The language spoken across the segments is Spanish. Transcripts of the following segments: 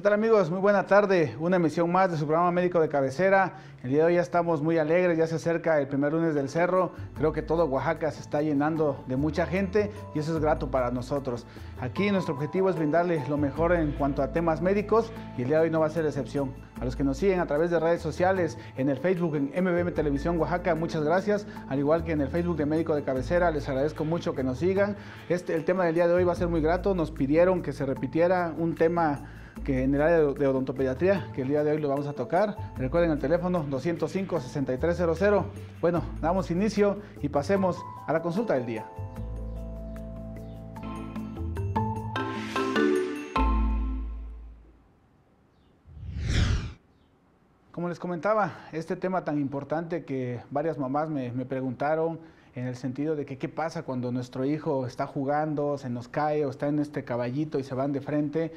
¿Qué tal amigos? Muy buena tarde. Una emisión más de su programa médico de cabecera. El día de hoy ya estamos muy alegres, ya se acerca el primer lunes del cerro. Creo que todo Oaxaca se está llenando de mucha gente y eso es grato para nosotros. Aquí nuestro objetivo es brindarles lo mejor en cuanto a temas médicos y el día de hoy no va a ser excepción. A los que nos siguen a través de redes sociales, en el Facebook, en MBM Televisión Oaxaca, muchas gracias. Al igual que en el Facebook de Médico de Cabecera, les agradezco mucho que nos sigan. Este, el tema del día de hoy va a ser muy grato. Nos pidieron que se repitiera un tema que en el área de odontopediatría, que el día de hoy lo vamos a tocar. Recuerden el teléfono 205-6300. Bueno, damos inicio y pasemos a la consulta del día. Como les comentaba, este tema tan importante que varias mamás me, me preguntaron, en el sentido de que qué pasa cuando nuestro hijo está jugando, se nos cae o está en este caballito y se van de frente,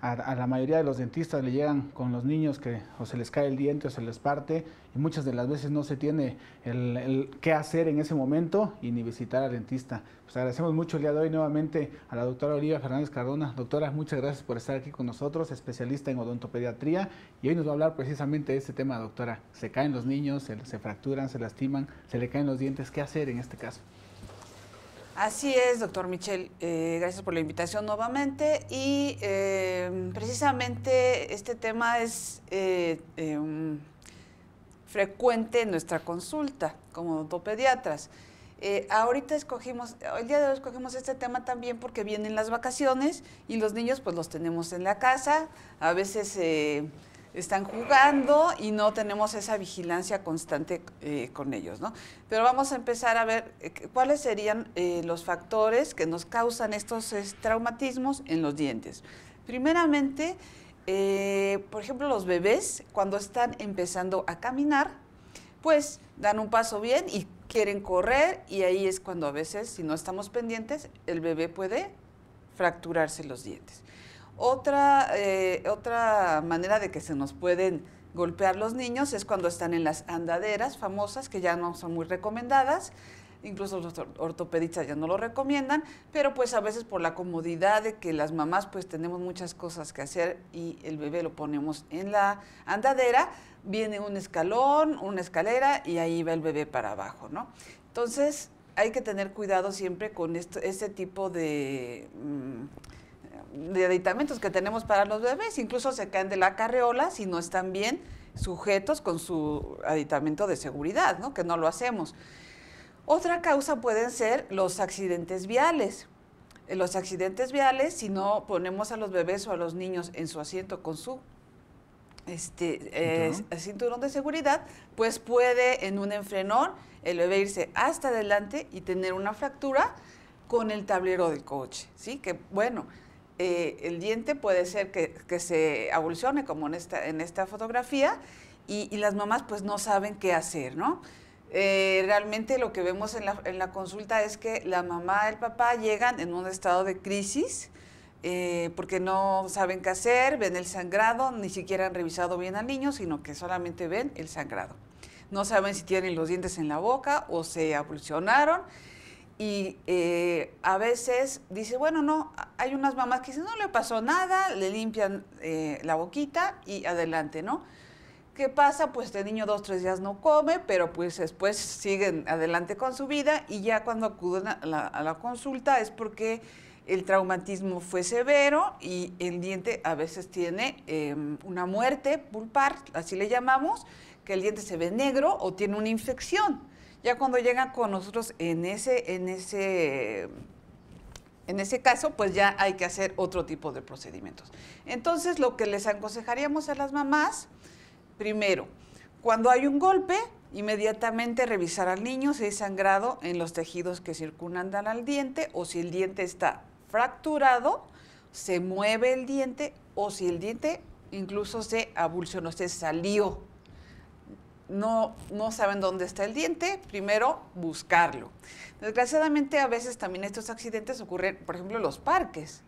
a, la mayoría de los dentistas le llegan con los niños que o se les cae el diente o se les parte y muchas de las veces no se tiene el, qué hacer en ese momento y ni visitar al dentista. Pues agradecemos mucho el día de hoy nuevamente a la doctora Olivia Fernández Cardona. Doctora, muchas gracias por estar aquí con nosotros, especialista en odontopediatría y hoy nos va a hablar precisamente de este tema, doctora. Se caen los niños, se fracturan, se lastiman, se le caen los dientes, ¿qué hacer en este caso? Así es, doctor Michel. Eh, gracias por la invitación nuevamente. Y eh, precisamente este tema es eh, em, frecuente en nuestra consulta como odontopediatras. ahorita escogimos, el día de hoy escogimos este tema también porque vienen las vacaciones y los niños pues los tenemos en la casa. A veces están jugando y no tenemos esa vigilancia constante eh, con ellos, ¿no? Pero vamos a empezar a ver eh, cuáles serían eh, los factores que nos causan estos traumatismos en los dientes. Primeramente, por ejemplo, los bebés cuando están empezando a caminar, pues dan un paso bien y quieren correr y ahí es cuando a veces, si no estamos pendientes, el bebé puede fracturarse los dientes. Otra, eh, otra manera de que se nos pueden golpear los niños es cuando están en las andaderas famosas, que ya no son muy recomendadas. Incluso los ortopedistas ya no lo recomiendan, pero pues a veces por la comodidad de que las mamás pues tenemos muchas cosas que hacer y el bebé lo ponemos en la andadera, viene un escalón, una escalera y ahí va el bebé para abajo, ¿no? Entonces hay que tener cuidado siempre con este, tipo de... Mm, de aditamentos que tenemos para los bebés. Incluso se caen de la carreola si no están bien sujetos con su aditamento de seguridad, ¿no? que no lo hacemos. Otra causa pueden ser los accidentes viales. En los accidentes viales, si no ponemos a los bebés o a los niños en su asiento con su este, eh, ¿Cinturón? de seguridad, pues puede en un enfrenón el bebé irse hasta adelante y tener una fractura con el tablero del coche, ¿sí? Que bueno, eh, el diente puede ser que, se abulsione, como en esta, fotografía, y, las mamás pues no saben qué hacer, eh, realmente lo que vemos en la, consulta es que la mamá y el papá llegan en un estado de crisis eh, porque no saben qué hacer, ven el sangrado, ni siquiera han revisado bien al niño, sino que solamente ven el sangrado. No saben si tienen los dientes en la boca o se abulsionaron y eh, a veces dice, bueno, no, hay unas mamás que dicen, no le pasó nada, le limpian eh, la boquita y adelante, ¿no? ¿Qué pasa? Pues el niño dos, tres días no come, pero pues después siguen adelante con su vida y ya cuando acuden a la, consulta es porque el traumatismo fue severo y el diente a veces tiene em, una muerte pulpar, así le llamamos, que el diente se ve negro o tiene una infección. Ya cuando llegan con nosotros en ese, en ese, en ese caso, pues ya hay que hacer otro tipo de procedimientos. Entonces, lo que les aconsejaríamos a las mamás, primero, cuando hay un golpe, inmediatamente revisar al niño si hay sangrado en los tejidos que circundan al diente o si el diente está fracturado, se mueve el diente o si el diente incluso se abulsionó, se salió no, saben dónde está el diente, primero buscarlo. Desgraciadamente a veces también estos accidentes ocurren, por ejemplo, en los parques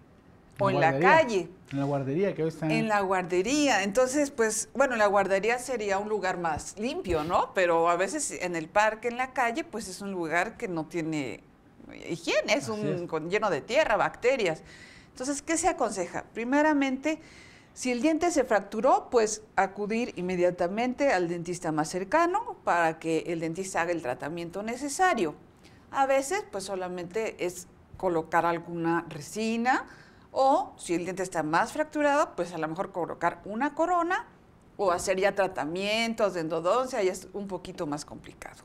o en la, calle. En la guardería que hoy están. En la guardería. Entonces, pues, bueno, la guardería sería un lugar más limpio, ¿no? Pero a veces en el parque, en la calle, pues es un lugar que no tiene higiene, es, un, lleno de tierra, bacterias. Entonces, ¿qué se aconseja? Primeramente, si el diente se fracturó, pues acudir inmediatamente al dentista más cercano para que el dentista haga el tratamiento necesario. A veces, pues solamente es colocar alguna resina o si el diente está más fracturado, pues a lo mejor colocar una corona o hacer ya tratamientos de endodoncia, ya es un poquito más complicado.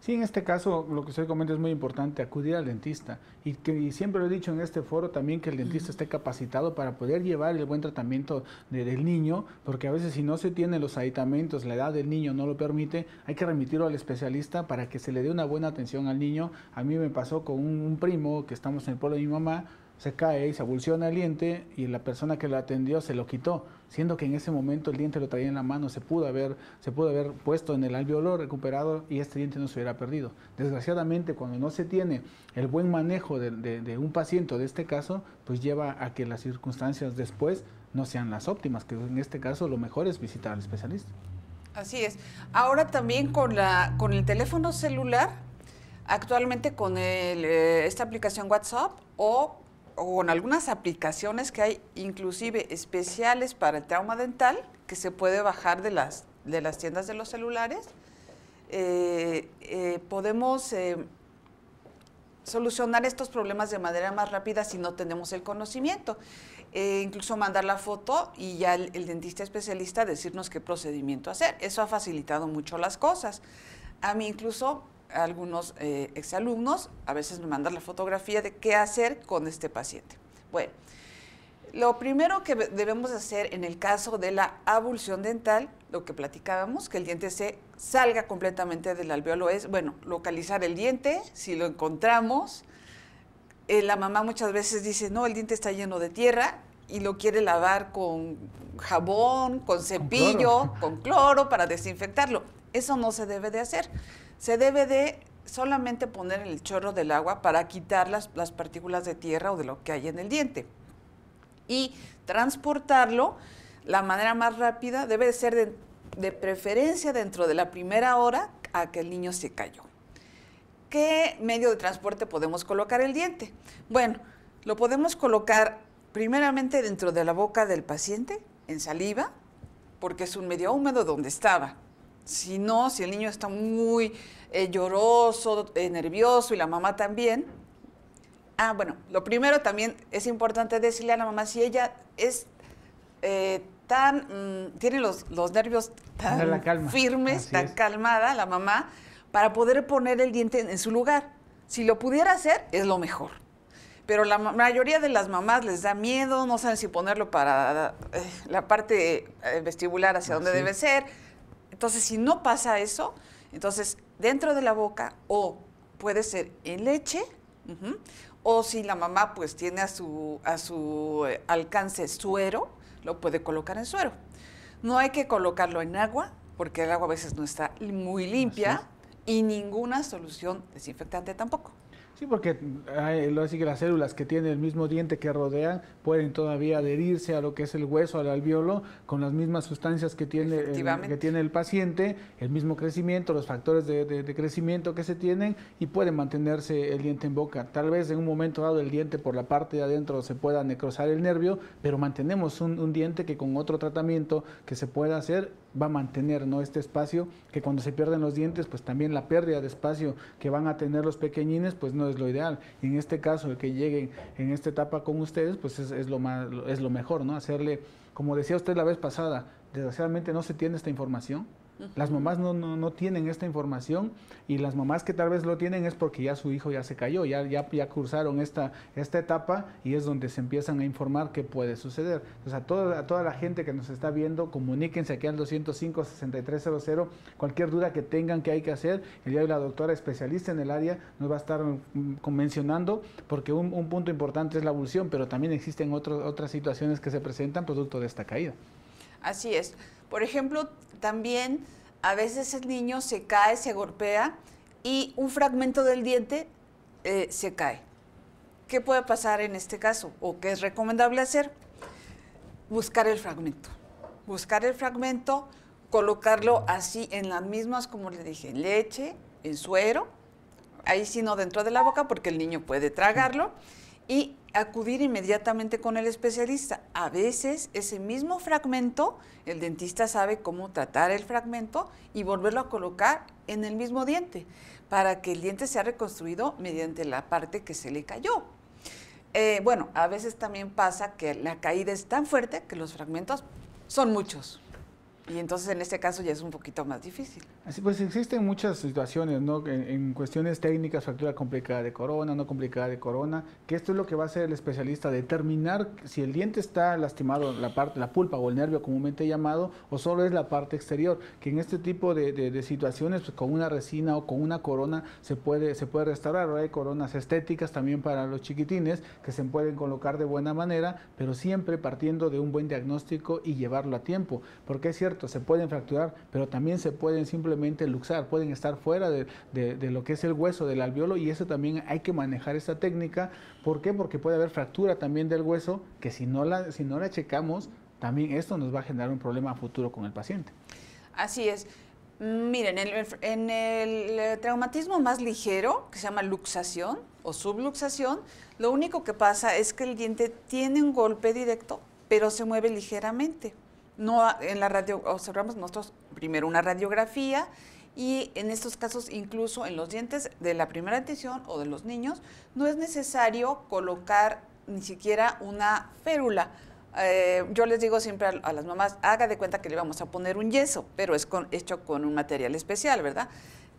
Sí, en este caso lo que usted comenta es muy importante, acudir al dentista. Y, que, siempre lo he dicho en este foro también que el dentista esté capacitado para poder llevar el buen tratamiento del niño, porque a veces si no se tienen los aditamentos, la edad del niño no lo permite, hay que remitirlo al especialista para que se le dé una buena atención al niño. A mí me pasó con un primo que estamos en el pueblo de mi mamá, se cae y se abulsiona el diente y la persona que lo atendió se lo quitó, siendo que en ese momento el diente lo traía en la mano, se pudo haber, se pudo haber puesto en el alveolor recuperado y este diente no se hubiera perdido. Desgraciadamente, cuando no se tiene el buen manejo de, un paciente de este caso, pues lleva a que las circunstancias después no sean las óptimas, que en este caso lo mejor es visitar al especialista. Así es. Ahora también con, la, con el teléfono celular, actualmente con eh, esta aplicación WhatsApp o o con algunas aplicaciones que hay inclusive especiales para el trauma dental que se puede bajar de las, de las tiendas de los celulares, eh, eh, podemos eh, solucionar estos problemas de manera más rápida si no tenemos el conocimiento. incluso mandar la foto y ya el, el dentista especialista decirnos qué procedimiento hacer. Eso ha facilitado mucho las cosas. A mí incluso algunos eh, exalumnos, a veces me mandan la fotografía de qué hacer con este paciente. Bueno, lo primero que debemos hacer en el caso de la abulsión dental, lo que platicábamos, que el diente se salga completamente del alveolo, es, bueno, localizar el diente, si lo encontramos. Eh, la mamá muchas veces dice, no, el diente está lleno de tierra y lo quiere lavar con jabón, con cepillo, con cloro, con cloro para desinfectarlo. Eso no se debe de hacer se debe de solamente poner el chorro del agua para quitar las, partículas de tierra o de lo que hay en el diente. Y transportarlo, la manera más rápida debe ser de, de preferencia dentro de la primera hora a que el niño se cayó. ¿Qué medio de transporte podemos colocar el diente? Bueno, lo podemos colocar primeramente dentro de la boca del paciente, en saliva, porque es un medio húmedo donde estaba. Si no, si el niño está muy eh, lloroso, eh, nervioso y la mamá también. Ah, bueno, lo primero también es importante decirle a la mamá si ella es eh, tan, mm, tiene los, nervios tan firmes, tan calmada la mamá, para poder poner el diente en, su lugar. Si lo pudiera hacer, es lo mejor. Pero la mayoría de las mamás les da miedo, no saben si ponerlo para la parte vestibular hacia donde debe ser entonces, si no pasa eso, entonces dentro de la boca o puede ser en leche, o si la mamá pues tiene a su, a su eh, alcance suero, lo puede colocar en suero. No hay que colocarlo en agua, porque el agua a veces no está muy limpia y ninguna solución desinfectante tampoco. Sí, porque lo así que las células que tienen el mismo diente que rodean pueden todavía adherirse a lo que es el hueso, al alveolo, con las mismas sustancias que tiene, el, que tiene el paciente, el mismo crecimiento, los factores de, crecimiento que se tienen y puede mantenerse el diente en boca. Tal vez en un momento dado el diente por la parte de adentro se pueda necrosar el nervio, pero mantenemos un, un diente que con otro tratamiento que se pueda hacer va a mantener ¿no? este espacio, que cuando se pierden los dientes, pues también la pérdida de espacio que van a tener los pequeñines, pues no es lo ideal. Y en este caso, el que lleguen en esta etapa con ustedes, pues es, lo, más, es lo mejor, ¿no? Hacerle, como decía usted la vez pasada, desgraciadamente no se tiene esta información, las mamás no, no, tienen esta información y las mamás que tal vez lo tienen es porque ya su hijo ya se cayó, ya, ya, ya cursaron esta, etapa y es donde se empiezan a informar qué puede suceder. Entonces a toda, toda la gente que nos está viendo, comuníquense aquí al 205-6300, cualquier duda que tengan que hay que hacer, el día de la doctora especialista en el área nos va a estar mm, convencionando porque un, punto importante es la abulsión, pero también existen otras situaciones que se presentan producto de esta caída. Así es. Por ejemplo, también a veces el niño se cae, se golpea y un fragmento del diente eh, se cae. ¿Qué puede pasar en este caso? ¿O qué es recomendable hacer? Buscar el fragmento. Buscar el fragmento, colocarlo así en las mismas, como le dije, leche, en suero, ahí sino dentro de la boca porque el niño puede tragarlo y acudir inmediatamente con el especialista. A veces ese mismo fragmento, el dentista sabe cómo tratar el fragmento y volverlo a colocar en el mismo diente para que el diente sea reconstruido mediante la parte que se le cayó. Eh, bueno, a veces también pasa que la caída es tan fuerte que los fragmentos son muchos. Y entonces en este caso ya es un poquito más difícil pues existen muchas situaciones, ¿no? En, cuestiones técnicas, fractura complicada de corona, no complicada de corona, que esto es lo que va a hacer el especialista, determinar si el diente está lastimado, la parte, la pulpa o el nervio comúnmente llamado, o solo es la parte exterior, que en este tipo de, de, situaciones, pues, con una resina o con una corona se puede, se puede restaurar. hay coronas estéticas también para los chiquitines que se pueden colocar de buena manera, pero siempre partiendo de un buen diagnóstico y llevarlo a tiempo, porque es cierto, se pueden fracturar, pero también se pueden simplemente simplemente luxar, pueden estar fuera de, lo que es el hueso del alveolo y eso también hay que manejar esta técnica. ¿Por qué? Porque puede haber fractura también del hueso que si no la, si no la checamos, también esto nos va a generar un problema futuro con el paciente. Así es. Miren, en el traumatismo más ligero, que se llama luxación o subluxación, lo único que pasa es que el diente tiene un golpe directo, pero se mueve ligeramente. No, en la radio observamos nosotros primero una radiografía y en estos casos incluso en los dientes de la primera dentición o de los niños no es necesario colocar ni siquiera una férula. Eh, yo les digo siempre a, las mamás, haga de cuenta que le vamos a poner un yeso, pero es hecho con un material especial, ¿verdad?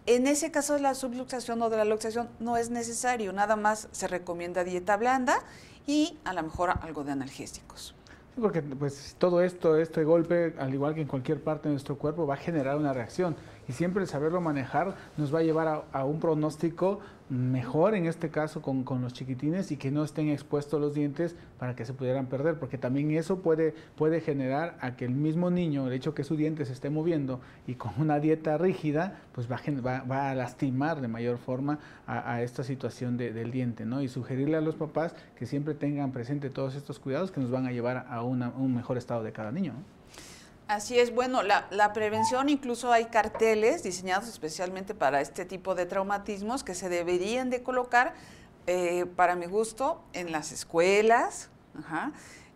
En ese caso de la subluxación o de la luxación no es necesario, nada más se recomienda dieta blanda y a lo mejor algo de analgésicos. Porque pues, todo esto, este golpe, al igual que en cualquier parte de nuestro cuerpo, va a generar una reacción y siempre el saberlo manejar nos va a llevar a, un pronóstico mejor en este caso con, los chiquitines y que no estén expuestos los dientes para que se pudieran perder, porque también eso puede, puede generar a que el mismo niño, el hecho que su diente se esté moviendo y con una dieta rígida, pues va, a lastimar de mayor forma a, esta situación del diente, ¿no? Y sugerirle a los papás que siempre tengan presente todos estos cuidados que nos van a llevar a un mejor estado de cada niño. Así es, bueno, la, prevención, incluso hay carteles diseñados especialmente para este tipo de traumatismos que se deberían de colocar, eh, para mi gusto, en las escuelas,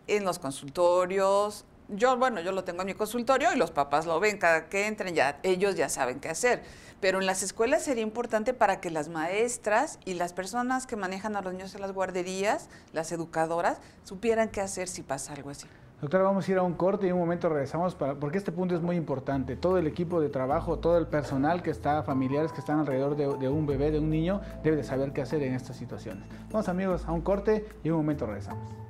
en los consultorios. Yo, bueno, yo lo tengo en mi consultorio y los papás lo ven, cada que entren ya, ellos ya saben qué hacer. Pero en las escuelas sería importante para que las maestras y las personas que manejan a los niños en las guarderías, las educadoras, supieran qué hacer si pasa algo así. Doctora, vamos a ir a un corte y en un momento regresamos para, porque este punto es muy importante. Todo el equipo de trabajo, todo el personal que está, familiares que están alrededor de, un bebé, de un niño, debe de saber qué hacer en estas situaciones. Vamos amigos a un corte y en un momento regresamos.